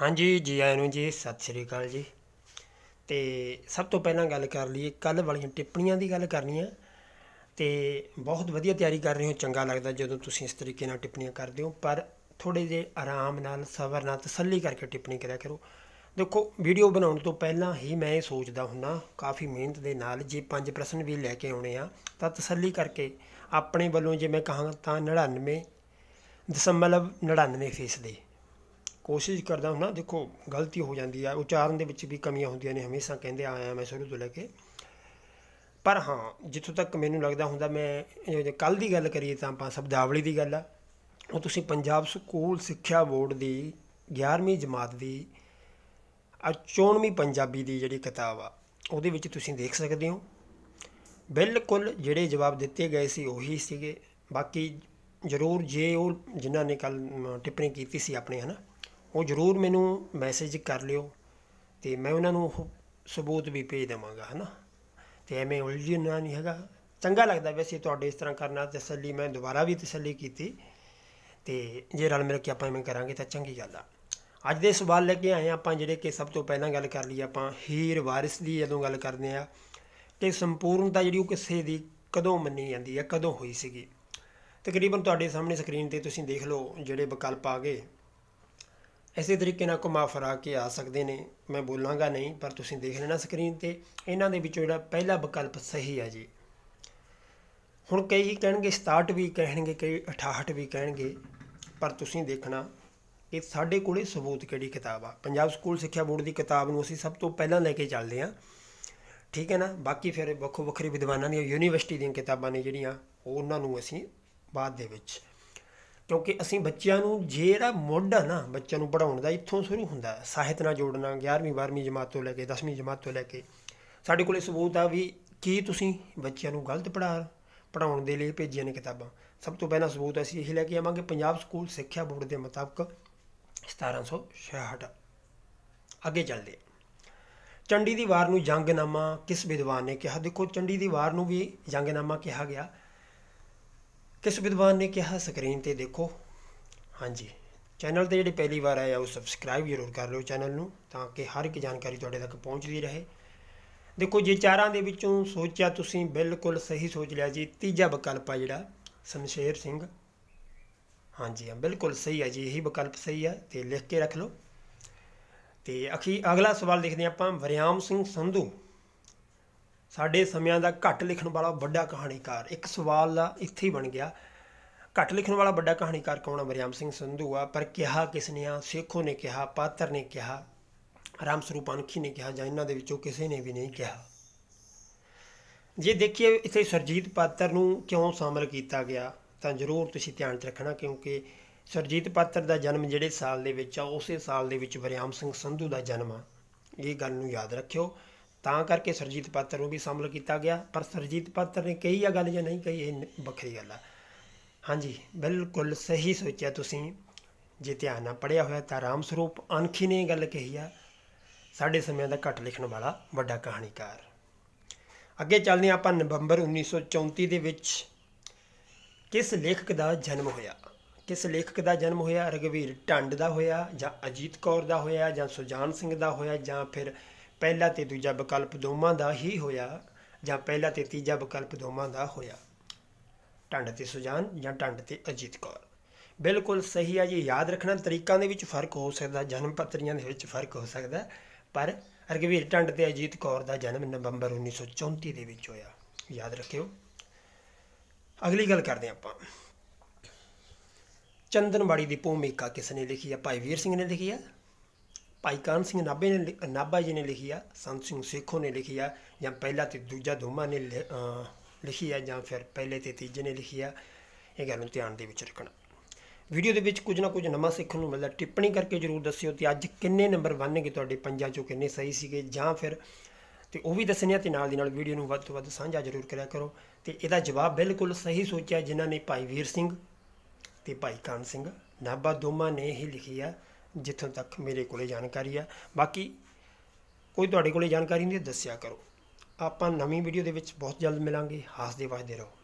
ਹਾਂਜੀ ਜੀ ਆਇਆਂ ਨੂੰ ਜੀ ਸਤਿ ਸ੍ਰੀ ਅਕਾਲ ਜੀ ਤੇ ਸਭ ਤੋਂ ਪਹਿਲਾਂ ਗੱਲ ਕਰ ਲਈਏ ਕੱਲ ਵਾਲੀਆਂ ਟਿੱਪਣੀਆਂ ਦੀ ਗੱਲ ਕਰਨੀ ਹੈ ਤੇ ਬਹੁਤ ਵਧੀਆ ਤਿਆਰੀ ਕਰ ਰਹੇ ਹੋ ਚੰਗਾ ਲੱਗਦਾ ਜਦੋਂ ਤੁਸੀਂ ਇਸ ਤਰੀਕੇ ਨਾਲ ਟਿੱਪਣੀਆਂ ਕਰਦੇ ਹੋ ਪਰ ਥੋੜੇ ਜਿਹੇ ਆਰਾਮ ਨਾਲ ਸਬਰ ਨਾਲ ਤਸੱਲੀ ਕਰਕੇ ਟਿੱਪਣੀ ਕਰਿਆ ਕਰੋ ਦੇਖੋ ਵੀਡੀਓ ਬਣਾਉਣ ਤੋਂ ਪਹਿਲਾਂ ਹੀ ਮੈਂ ਇਹ ਸੋਚਦਾ ਹੁੰਨਾ ਕਾਫੀ ਮਿਹਨਤ ਦੇ ਨਾਲ ਜੇ ਪੰਜ ਪ੍ਰਸ਼ਨ ਵੀ ਲੈ ਕੇ ਆਉਣੇ ਆ ਤਾਂ ਤਸੱਲੀ ਕਰਕੇ ਆਪਣੇ ਵੱਲੋਂ ਜੇ ਮੈਂ ਕਹਾਂ ਤਾਂ 99 ਦਸ਼ਮਲਵ 99 ਫੀਸਦੀ ਕੋਸ਼ਿਸ਼ ਕਰਦਾ ਹੁੰਦਾ ਦੇਖੋ ਗਲਤੀ ਹੋ ਜਾਂਦੀ ਆ ਉਚਾਰਨ ਦੇ ਵਿੱਚ ਵੀ ਕਮੀਆਂ ਹੁੰਦੀਆਂ ਨੇ ਹਮੇਸ਼ਾ ਕਹਿੰਦੇ ਆਇਆ ਮੈਂ ਸ਼ੁਰੂ ਤੋਂ ਲੈ ਕੇ ਪਰ ਹਾਂ ਜਿੱਥੋਂ ਤੱਕ ਮੈਨੂੰ ਲੱਗਦਾ ਹੁੰਦਾ ਮੈਂ ਕੱਲ ਦੀ ਗੱਲ ਕਰੀਏ ਤਾਂ ਆਪਾਂ ਸ਼ਬਦਾਵਲੀ ਦੀ ਗੱਲ ਆ ਉਹ ਤੁਸੀਂ ਪੰਜਾਬ ਸਕੂਲ ਸਿੱਖਿਆ ਬੋਰਡ ਦੀ 11ਵੀਂ ਜਮਾਤ ਦੀ ਚੋਣਵੀਂ ਪੰਜਾਬੀ ਦੀ ਜਿਹੜੀ ਕਿਤਾਬ ਆ ਉਹਦੇ ਵਿੱਚ ਤੁਸੀਂ ਦੇਖ ਸਕਦੇ ਹੋ ਬਿਲਕੁਲ ਜਿਹੜੇ ਜਵਾਬ ਦਿੱਤੇ ਗਏ ਸੀ ਉਹੀ ਸੀਗੇ ਬਾਕੀ ਜ਼ਰੂਰ ਜੇ ਉਹ ਜਿਨ੍ਹਾਂ ਨੇ ਕੱਲ ਟਿੱਪਣੀ ਕੀਤੀ ਸੀ ਆਪਣੇ ਹਨਾ ਉਹ ਜ਼ਰੂਰ ਮੈਨੂੰ ਮੈਸੇਜ ਕਰ ਲਿਓ ਤੇ ਮੈਂ ਉਹਨਾਂ ਨੂੰ ਉਹ ਸਬੂਤ ਵੀ ਭੇਜ ਦੇਵਾਂਗਾ ਹਨਾ ਤੇ ਐਵੇਂ ਉਲਝਣਾ ਨਹੀਂ ਹੈਗਾ ਚੰਗਾ ਲੱਗਦਾ ਵੈਸੇ ਤੁਹਾਡੇ ਇਸ ਤਰ੍ਹਾਂ ਕਰਨਾ ਤਸੱਲੀ ਮੈਂ ਦੁਬਾਰਾ ਵੀ ਤਸੱਲੀ ਕੀਤੀ ਤੇ ਜੇ ਰਲ ਮਿਲ ਕੇ ਆਪਾਂ ਐਵੇਂ ਕਰਾਂਗੇ ਤਾਂ ਚੰਗੀ ਗੱਲ ਆ ਅੱਜ ਦੇ ਸਵਾਲ ਲੈ ਕੇ ਆਏ ਆਪਾਂ ਜਿਹੜੇ ਕਿ ਸਭ ਤੋਂ ਪਹਿਲਾਂ ਗੱਲ ਕਰ ਲਈ ਆਪਾਂ ਹੀਰ ਵਾਰਿਸ ਦੀ ਜਦੋਂ ਗੱਲ ਕਰਦੇ ਆ ਕਿ ਸੰਪੂਰਨਤਾ ਜਿਹੜੀ ਉਹ ਕਿਸੇ ਦੀ ਕਦੋਂ ਮੰਨੀ ਜਾਂਦੀ ਹੈ ਕਦੋਂ ਹੋਈ ਸੀਗੀ ਤਕਰੀਬਨ ਤੁਹਾਡੇ ਸਾਹਮਣੇ ਸਕਰੀਨ ਤੇ ਤੁਸੀਂ ਦੇਖ ਲਓ ਜਿਹੜੇ ਵਿਕਲਪ ਆ ਗਏ ਇਸੇ ਤਰੀਕੇ ਨਾਲ ਘੁਮਾ ਫਰਾ ਕੇ ਆ ਸਕਦੇ ਨੇ ਮੈਂ ਬੋਲਾਂਗਾ ਨਹੀਂ ਪਰ ਤੁਸੀਂ ਦੇਖ ਲੈਣਾ ਸਕਰੀਨ ਤੇ ਇਹਨਾਂ ਦੇ ਵਿੱਚੋਂ ਜਿਹੜਾ ਪਹਿਲਾ ਵਿਕਲਪ ਸਹੀ ਆ ਜੀ ਹੁਣ ਕਈ ਹੀ ਕਹਿਣਗੇ 67 ਵੀ ਕਹਿਣਗੇ ਕਈ 68 ਵੀ ਕਹਿਣਗੇ ਪਰ ਤੁਸੀਂ ਦੇਖਣਾ ਕਿ ਸਾਡੇ ਕੋਲੇ ਸਬੂਤ ਕਿਹੜੀ ਕਿਤਾਬ ਆ ਪੰਜਾਬ ਸਕੂਲ ਸਿੱਖਿਆ ਬੋਰਡ ਦੀ ਕਿਤਾਬ ਨੂੰ ਅਸੀਂ ਸਭ ਤੋਂ ਪਹਿਲਾਂ ਲੈ ਕੇ ਚੱਲਦੇ ਆ ਠੀਕ ਹੈ ਨਾ ਬਾਕੀ ਫਿਰ ਵੱਖੋ ਵੱਖਰੇ ਵਿਦਵਾਨਾਂ ਦੀਆਂ ਯੂਨੀਵਰਸਿਟੀ ਦੀਆਂ ਕਿਤਾਬਾਂ ਨੇ ਜਿਹੜੀਆਂ ਉਹਨਾਂ ਨੂੰ ਅਸੀਂ ਬਾਅਦ ਦੇ ਵਿੱਚ ਕਿਉਂਕਿ ਅਸੀਂ ਬੱਚਿਆਂ ਨੂੰ ਜਿਹੜਾ ਮੁੱਢ ਆ ਨਾ ਬੱਚਿਆਂ ਨੂੰ ਪੜਾਉਣ ਦਾ ਇੱਥੋਂ ਸ਼ੁਰੂ ਹੁੰਦਾ ਸਾਹਿਤ ਨਾਲ ਜੋੜਨਾ 11ਵੀਂ 12ਵੀਂ ਜਮਾਤ ਤੋਂ ਲੈ ਕੇ 10ਵੀਂ ਜਮਾਤ ਤੋਂ ਲੈ ਕੇ ਸਾਡੇ ਕੋਲੇ ਸਬੂਤ ਆ ਵੀ ਕੀ ਤੁਸੀਂ ਬੱਚਿਆਂ ਨੂੰ ਗਲਤ ਪੜਾ ਪੜਾਉਣ ਦੇ ਲਈ ਭੇਜੀਆਂ ਨੇ ਕਿਤਾਬਾਂ ਸਭ ਤੋਂ ਪਹਿਲਾ ਸਬੂਤ ਅਸੀਂ ਇਹ ਲੈ ਕੇ ਆਵਾਂਗੇ ਪੰਜਾਬ ਸਕੂਲ ਸਿੱਖਿਆ ਬੋਰਡ ਦੇ ਮੁਤਾਬਕ 1766 ਅੱਗੇ ਚੱਲਦੇ ਚੰਡੀ ਦੀ ਵਾਰ ਨੂੰ ਜੰਗਨਾਮਾ ਕਿਸ ਵਿਦਵਾਨ ਨੇ ਕਿਹਾ ਦੇਖੋ ਚੰਡੀ ਦੀ ਵਾਰ ਨੂੰ ਵੀ ਜੰਗਨਾਮਾ ਕਿਹਾ ਗਿਆ ਕਿਸ ਵਿਦਵਾਨ ਨੇ ਕਿਹਾ ਸਕਰੀਨ ਤੇ ਦੇਖੋ ਹਾਂਜੀ ਚੈਨਲ ਤੇ ਜਿਹੜੇ ਪਹਿਲੀ ਵਾਰ ਆਏ ਆ ਉਹ ਸਬਸਕ੍ਰਾਈਬ ਜ਼ਰੂਰ ਕਰ ਲਿਓ ਚੈਨਲ ਨੂੰ ਤਾਂ ਕਿ ਹਰ ਇੱਕ ਜਾਣਕਾਰੀ ਤੁਹਾਡੇ ਤੱਕ ਪਹੁੰਚਦੀ ਰਹੇ ਦੇਖੋ ਜੇ ਚਾਰਾਂ ਦੇ ਵਿੱਚੋਂ ਸੋਚਿਆ ਤੁਸੀਂ ਬਿਲਕੁਲ ਸਹੀ ਸੋਚ ਲਿਆ ਜੀ ਤੀਜਾ ਵਿਕਲਪ ਆ ਜਿਹੜਾ ਸਮਸ਼ੇਰ ਸਿੰਘ ਹਾਂਜੀ ਆ ਬਿਲਕੁਲ ਸਹੀ ਹੈ ਜੀ ਇਹੀ ਵਿਕਲਪ ਸਹੀ ਹੈ ਤੇ ਲਿਖ ਕੇ ਰੱਖ ਲਓ ਤੇ ਅਖੀ ਅਗਲਾ ਸਵਾਲ ਦੇਖਦੇ ਆਪਾਂ ਵਰਿਆਮ ਸਿੰਘ ਸੰਧੂ ਸਾਡੇ ਸਮਿਆਂ ਦਾ ਘੱਟ ਲਿਖਣ ਵਾਲਾ ਵੱਡਾ ਕਹਾਣੀਕਾਰ ਇੱਕ ਸਵਾਲ ਦਾ ਇੱਥੇ ਹੀ ਬਣ ਗਿਆ ਘੱਟ ਲਿਖਣ ਵਾਲਾ ਵੱਡਾ ਕਹਾਣੀਕਾਰ ਕੌਣ ਹੈ ਮਰਿਆਮ ਸਿੰਘ ਸੰਧੂ ਆ ਪਰ ਕਿਹਾ ਕਿਸ ਨੇ ਆ ਸੇਖੋ ਨੇ ਕਿਹਾ ਪਾਤਰ ਨੇ ਕਿਹਾ ਰਾਮ ਸਰੂਪ ਅਨਖੀ ਨੇ ਕਿਹਾ ਜਾਂ ਇਹਨਾਂ ਦੇ ਵਿੱਚੋਂ ਕਿਸੇ ਨੇ ਵੀ ਨਹੀਂ ਕਿਹਾ ਜੇ ਦੇਖੀਏ ਇੱਥੇ ਸਰਜੀਤ ਪਾਤਰ ਨੂੰ ਕਿਉਂ ਸ਼ਾਮਲ ਕੀਤਾ ਗਿਆ ਤਾਂ ਜ਼ਰੂਰ ਤੁਸੀਂ ਧਿਆਨ 'ਚ ਰੱਖਣਾ ਕਿਉਂਕਿ ਸਰਜੀਤ ਪਾਤਰ ਦਾ ਜਨਮ ਜਿਹੜੇ ਸਾਲ ਦੇ ਵਿੱਚ ਆ ਉਸੇ ਸਾਲ ਦੇ ਵਿੱਚ ਬਰਿਆਮ ਸਿੰਘ ਸੰਧੂ ਦਾ ਜਨਮ ਆ ਇਹ ਗੱਲ ਨੂੰ ਯਾਦ ਰੱਖਿਓ ਤਾਂ ਕਰਕੇ ਸਰਜੀਤ ਪਾਤਰ ਨੂੰ ਵੀ ਸ਼ਾਮਲ ਕੀਤਾ ਗਿਆ ਪਰ ਸਰਜੀਤ ਪਾਤਰ ਨੇ ਕਹੀ ਆ ਗੱਲ ਜਾਂ ਨਹੀਂ ਕਹੀ ਇਹ ਵੱਖਰੀ ਗੱਲ ਆ ਹਾਂਜੀ ਬਿਲਕੁਲ ਸਹੀ ਸੋਚਿਆ ਤੁਸੀਂ ਜੇ ਧਿਆਨ ਨਾਲ ਪੜਿਆ ਹੋਇਆ ਤਾਂ ਰਾਮ ਸਰੂਪ ਅਨਖੀ ਨੇ ਗੱਲ ਕਹੀ ਆ ਸਾਡੇ ਸਮਿਆਂ ਦਾ ਘੱਟ ਲਿਖਣ ਵਾਲਾ ਵੱਡਾ ਕਹਾਣੀਕਾਰ ਅੱਗੇ ਚੱਲਦੇ ਆਪਾਂ ਨਵੰਬਰ 1934 ਦੇ ਵਿੱਚ ਕਿਸ ਲੇਖਕ ਦਾ ਜਨਮ ਹੋਇਆ ਕਿਸ ਲੇਖਕ ਦਾ ਜਨਮ ਹੋਇਆ ਰਗਵੀਰ ਟੰਡ ਦਾ ਹੋਇਆ ਜਾਂ ਅਜੀਤ ਕੌਰ ਦਾ ਹੋਇਆ ਜਾਂ ਸੁਜਾਨ ਸਿੰਘ ਦਾ ਹੋਇਆ ਜਾਂ ਫਿਰ ਪਹਿਲਾ ਤੇ ਦੂਜਾ ਵਿਕਲਪ ਦੋਵਾਂ ਦਾ ਹੀ ਹੋਇਆ ਜਾਂ ਪਹਿਲਾ ਤੇ ਤੀਜਾ ਵਿਕਲਪ ਦੋਵਾਂ ਦਾ ਹੋਇਆ ਟੰਡ ਤੇ ਸੁਜਾਨ ਜਾਂ ਟੰਡ ਤੇ ਅਜੀਤ ਕੌਰ ਬਿਲਕੁਲ ਸਹੀ ਆ ਜੀ ਯਾਦ ਰੱਖਣਾ ਤਰੀਕਾਂ ਦੇ ਵਿੱਚ ਫਰਕ ਹੋ ਸਕਦਾ ਜਨਮ ਪੱਤਰੀਆਂ ਦੇ ਵਿੱਚ ਫਰਕ ਹੋ ਸਕਦਾ ਪਰ ਰਗਵੀਰ ਟੰਡ ਤੇ ਅਜੀਤ ਕੌਰ ਦਾ ਜਨਮ ਨਵੰਬਰ 1934 ਦੇ ਵਿੱਚ ਹੋਇਆ ਯਾਦ ਰੱਖਿਓ ਅਗਲੀ ਗੱਲ ਕਰਦੇ ਆਪਾਂ ਚੰਦਨਵਾੜੀ ਦੀ ਭੂਮਿਕਾ ਕਿਸ ਨੇ ਲਿਖੀ ਆ ਭਾਈ ਵੀਰ ਸਿੰਘ ਨੇ ਲਿਖੀ ਆ ਭਾਈ ਕਾਨ ਸਿੰਘ ਨਾਬੇ ਨੇ ਨਾਬਾ ਜੀ ਨੇ ਲਿਖੀ ਆ ਸੰਤ ਸਿੰਘ ਸੇਖੋ ਨੇ ਲਿਖੀ ਆ ਜਾਂ ਪਹਿਲਾ ਤੇ ਦੂਜਾ ਦੋਮਾ ਨੇ ਲਿਖੀ ਆ ਜਾਂ ਫਿਰ ਪਹਿਲੇ ਤੇ ਤੀਜੇ ਨੇ ਲਿਖੀ ਆ ਇਹ ਗੱਲ ਨੂੰ ਧਿਆਨ ਦੇ ਵਿੱਚ ਰੱਖਣਾ ਵੀਡੀਓ ਦੇ ਵਿੱਚ ਕੁਝ ਨਾ ਕੁਝ ਨਵਾਂ ਸਿੱਖਣ ਨੂੰ ਮਿਲਦਾ ਟਿੱਪਣੀ ਕਰਕੇ ਜਰੂਰ ਦੱਸਿਓ ਤੇ ਅੱਜ ਕਿੰਨੇ ਨੰਬਰ ਬਣਨਗੇ ਤੁਹਾਡੇ ਪੰਜਾਂ ਚੋਂ ਕਿੰਨੇ ਸਹੀ ਸੀਗੇ ਜਾਂ ਫਿਰ ਤੇ ਉਹ ਵੀ ਦੱਸਣਿਆ ਤੇ ਨਾਲ ਦੀ ਨਾਲ ਵੀਡੀਓ ਨੂੰ ਵੱਧ ਤੋਂ ਵੱਧ ਸਾਂਝਾ ਜਰੂਰ ਕਰਿਆ ਕਰੋ ਤੇ ਇਹਦਾ ਜਵਾਬ ਬਿਲਕੁਲ ਸਹੀ ਸੋਚਿਆ ਜਿਨ੍ਹਾਂ ਨੇ ਭਾਈ ਵੀਰ ਸਿੰਘ ਤੇ ਭਾਈ ਕਾਨ ਸਿੰਘ ਨਾਬਾ ਦੋਮਾ ਨੇ ਹੀ ਲਿਖਿਆ ਜਿੱਥੋਂ ਤੱਕ ਮੇਰੇ ਕੋਲੇ ਜਾਣਕਾਰੀ ਆ ਬਾਕੀ ਕੋਈ ਤੁਹਾਡੇ ਕੋਲੇ ਜਾਣਕਾਰੀ ਨਹੀਂ ਦੱਸਿਆ ਕਰੋ ਆਪਾਂ ਨਵੀਂ ਵੀਡੀਓ ਦੇ ਵਿੱਚ ਬਹੁਤ ਜਲਦ ਮਿਲਾਂਗੇ ਹੱਸਦੇ ਵਾਜਦੇ ਰਹੋ